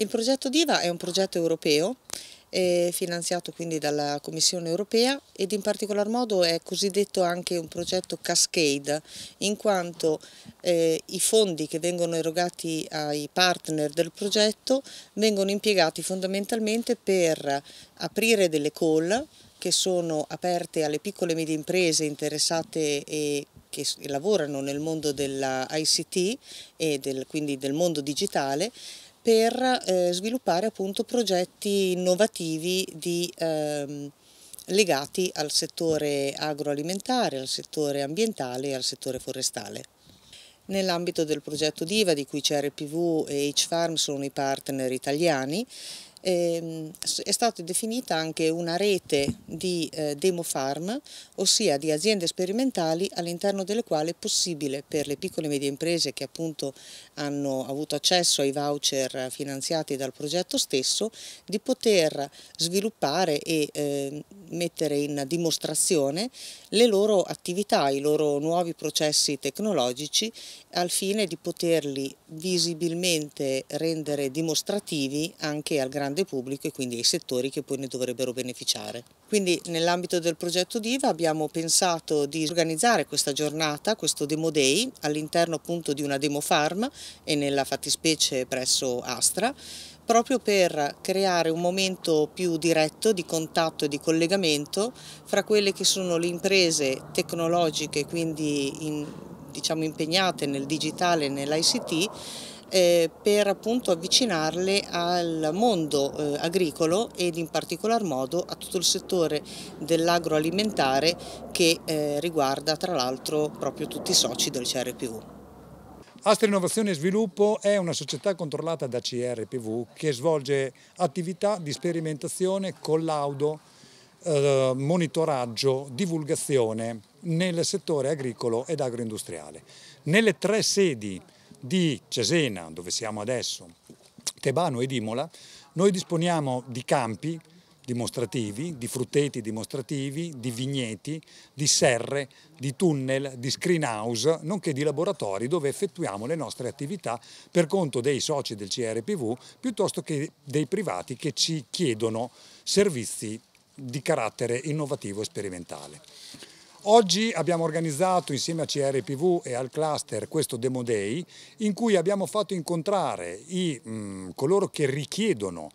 Il progetto DIVA è un progetto europeo finanziato quindi dalla Commissione europea ed in particolar modo è cosiddetto anche un progetto cascade in quanto eh, i fondi che vengono erogati ai partner del progetto vengono impiegati fondamentalmente per aprire delle call che sono aperte alle piccole e medie imprese interessate e che lavorano nel mondo della ICT e del, quindi del mondo digitale per eh, sviluppare appunto progetti innovativi di, ehm, legati al settore agroalimentare, al settore ambientale e al settore forestale. Nell'ambito del progetto DIVA, di cui CRPV e H-Farm sono i partner italiani, Ehm, è stata definita anche una rete di eh, demo farm, ossia di aziende sperimentali all'interno delle quali è possibile per le piccole e medie imprese che appunto hanno avuto accesso ai voucher finanziati dal progetto stesso di poter sviluppare e ehm, mettere in dimostrazione le loro attività, i loro nuovi processi tecnologici al fine di poterli visibilmente rendere dimostrativi anche al grande grande pubblico e quindi ai settori che poi ne dovrebbero beneficiare. Quindi nell'ambito del progetto DIVA abbiamo pensato di organizzare questa giornata, questo Demo Day, all'interno appunto di una Demo Farm e nella fattispecie presso Astra, proprio per creare un momento più diretto di contatto e di collegamento fra quelle che sono le imprese tecnologiche, quindi in, diciamo, impegnate nel digitale e nell'ICT eh, per appunto avvicinarle al mondo eh, agricolo ed in particolar modo a tutto il settore dell'agroalimentare che eh, riguarda tra l'altro proprio tutti i soci del CRPU. Astra Innovazione e Sviluppo è una società controllata da CRPV che svolge attività di sperimentazione, collaudo, eh, monitoraggio, divulgazione nel settore agricolo ed agroindustriale. Nelle tre sedi di Cesena, dove siamo adesso, Tebano ed Imola, noi disponiamo di campi dimostrativi, di frutteti dimostrativi, di vigneti, di serre, di tunnel, di screen house, nonché di laboratori dove effettuiamo le nostre attività per conto dei soci del CRPV piuttosto che dei privati che ci chiedono servizi di carattere innovativo e sperimentale. Oggi abbiamo organizzato insieme a CRPV e al cluster questo Demo Day in cui abbiamo fatto incontrare i, mh, mm, coloro che richiedono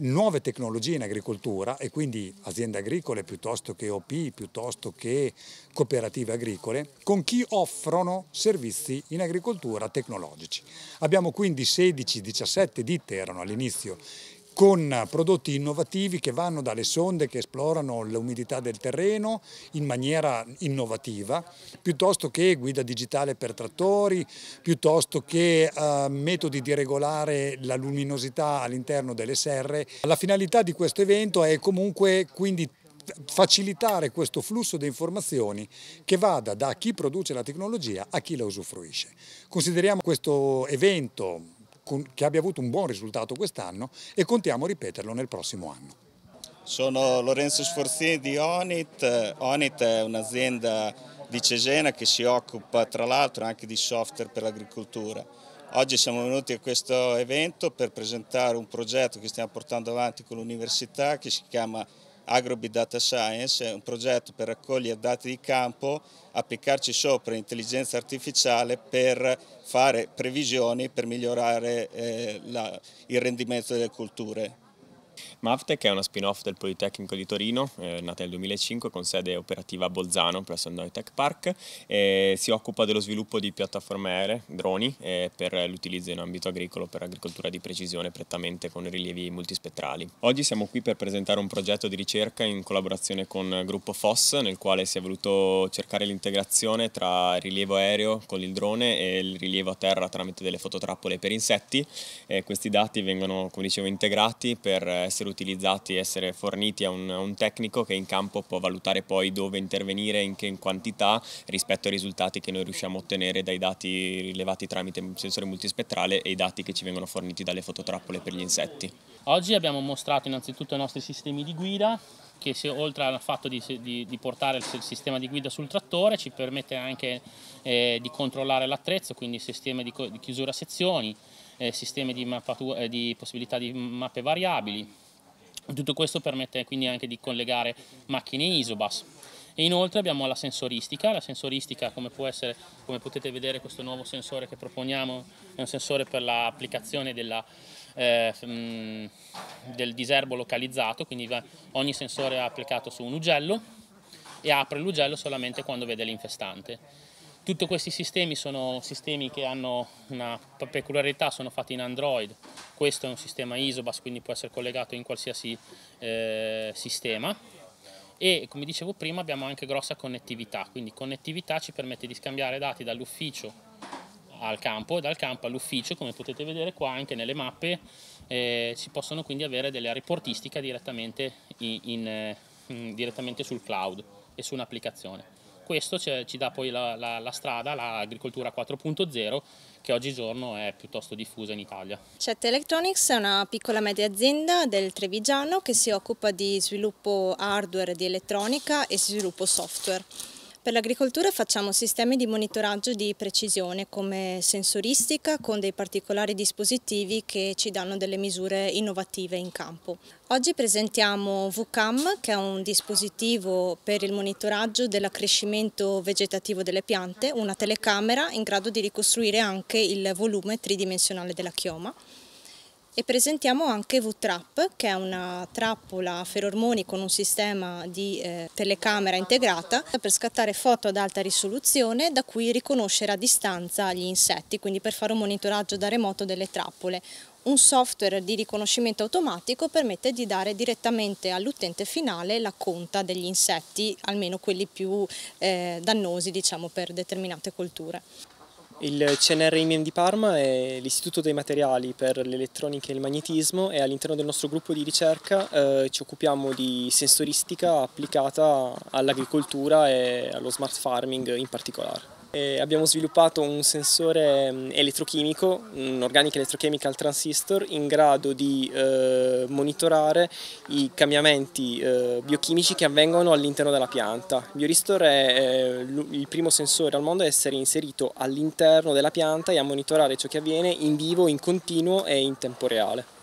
nuove tecnologie in agricoltura e quindi aziende agricole piuttosto che OP, piuttosto che cooperative agricole, con chi offrono servizi in agricoltura tecnologici. Abbiamo quindi 16-17 ditte erano all'inizio con prodotti innovativi che vanno dalle sonde che esplorano l'umidità del terreno in maniera innovativa, piuttosto che guida digitale per trattori, piuttosto che eh, metodi di regolare la luminosità all'interno delle serre. La finalità di questo evento è comunque quindi facilitare questo flusso di informazioni che vada da chi produce la tecnologia a chi la usufruisce. Consideriamo questo evento che abbia avuto un buon risultato quest'anno e contiamo ripeterlo nel prossimo anno. Sono Lorenzo Sforzini di Onit, Onit è un'azienda di Cesena che si occupa tra l'altro anche di software per l'agricoltura. Oggi siamo venuti a questo evento per presentare un progetto che stiamo portando avanti con l'università che si chiama AgroBig Data Science è un progetto per raccogliere dati di campo, applicarci sopra intelligenza artificiale per fare previsioni per migliorare eh, la, il rendimento delle culture. Mavtech è una spin-off del Politecnico di Torino, eh, nata nel 2005 con sede operativa a Bolzano presso il Noitech Park e si occupa dello sviluppo di piattaforme aeree, droni, eh, per l'utilizzo in ambito agricolo per agricoltura di precisione prettamente con rilievi multispettrali. Oggi siamo qui per presentare un progetto di ricerca in collaborazione con Gruppo FOSS nel quale si è voluto cercare l'integrazione tra il rilievo aereo con il drone e il rilievo a terra tramite delle fototrappole per insetti. Eh, questi dati vengono, come dicevo, integrati per essere utilizzati, essere forniti a un, a un, tecnico che in campo può valutare poi dove intervenire, in che in quantità rispetto ai risultati che noi riusciamo a ottenere dai dati rilevati tramite sensore multispettrale e i dati che ci vengono forniti dalle fototrappole per gli insetti. Oggi abbiamo mostrato innanzitutto i nostri sistemi di guida, che se, oltre al fatto di, di, di portare il, il, sistema di guida sul trattore ci permette anche eh, di controllare l'attrezzo, quindi sistema di, di chiusura sezioni, eh, sistemi eh, di, possibilità di mappe variabili. Tutto questo permette quindi anche di collegare macchine ISOBAS. E inoltre abbiamo la sensoristica, la sensoristica come, essere, come potete vedere questo nuovo sensore che proponiamo è un sensore per l'applicazione della eh, mm, del diserbo localizzato, quindi ogni sensore è applicato su un ugello e apre l'ugello solamente quando vede l'infestante. Tutti questi sistemi sono sistemi che hanno una peculiarità, sono fatti in Android, questo è un sistema ISOBAS quindi può essere collegato in qualsiasi eh, sistema e come dicevo prima abbiamo anche grossa connettività, quindi connettività ci permette di scambiare dati dall'ufficio al campo e dal campo all'ufficio, come potete vedere qua anche nelle mappe eh, si possono quindi avere della riportistica direttamente, in, in, eh, in, mm, direttamente sul cloud e su un'applicazione. Questo ci dà poi la, la, la strada, l'agricoltura 4.0 che oggigiorno è piuttosto diffusa in Italia. Chat Electronics è una piccola media azienda del Trevigiano che si occupa di sviluppo hardware di elettronica e sviluppo software. Per l'agricoltura facciamo sistemi di monitoraggio di precisione come sensoristica con dei particolari dispositivi che ci danno delle misure innovative in campo. Oggi presentiamo VCAM che è un dispositivo per il monitoraggio dell'accrescimento vegetativo delle piante, una telecamera in grado di ricostruire anche il volume tridimensionale della chioma e presentiamo anche V-Trap che è una trappola a ferormoni con un sistema di eh, telecamera integrata per scattare foto ad alta risoluzione da cui riconoscere a distanza gli insetti, quindi per fare un monitoraggio da remoto delle trappole. Un software di riconoscimento automatico permette di dare direttamente all'utente finale la conta degli insetti, almeno quelli più eh, dannosi diciamo, per determinate colture. Il CNRIMIEM di Parma è l'Istituto dei Materiali per l'Elettronica e il Magnetismo e all'interno del nostro gruppo di ricerca eh, ci occupiamo di sensoristica applicata all'agricoltura e allo smart farming in particolare. E abbiamo sviluppato un sensore mm, elettrochimico, un organic electrochemical transistor, in grado di eh, monitorare i cambiamenti eh, biochimici che avvengono all'interno della pianta. Bioristor è eh, il primo sensore al mondo a essere inserito all'interno della pianta e a monitorare ciò che avviene in vivo, in continuo e in tempo reale.